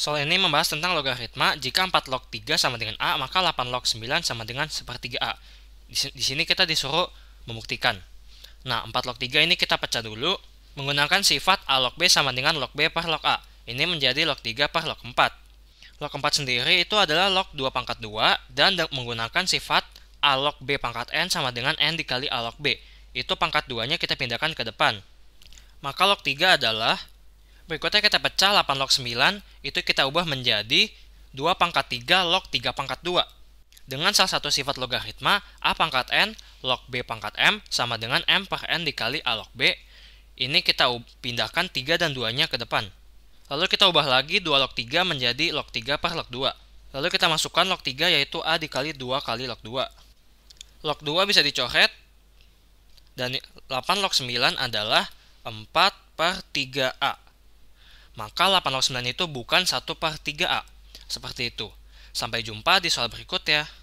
Soal ini membahas tentang logaritma jika 4 log 3 sama dengan A, maka 8 log 9 sama dengan sepertiga A. Di sini kita disuruh membuktikan. Nah, 4 log 3 ini kita pecah dulu menggunakan sifat A log B sama dengan log B per log A. Ini menjadi log 3 per log 4. Log 4 sendiri itu adalah log 2 pangkat 2 dan menggunakan sifat A log B pangkat N sama dengan N dikali A log B. Itu pangkat 2-nya kita pindahkan ke depan. Maka log 3 adalah berikutnya kita pecah 8 log 9 itu kita ubah menjadi 2 pangkat 3 log 3 pangkat 2 dengan salah satu sifat logaritma A pangkat N log B pangkat M sama dengan M per N dikali A log B ini kita pindahkan 3 dan 2 nya ke depan lalu kita ubah lagi 2 log 3 menjadi log 3 per log 2 lalu kita masukkan log 3 yaitu A dikali 2 kali log 2 log 2 bisa dicoret dan 8 log 9 adalah 4 per 3A maka 809 itu bukan 1 per 3A. Seperti itu. Sampai jumpa di soal berikutnya.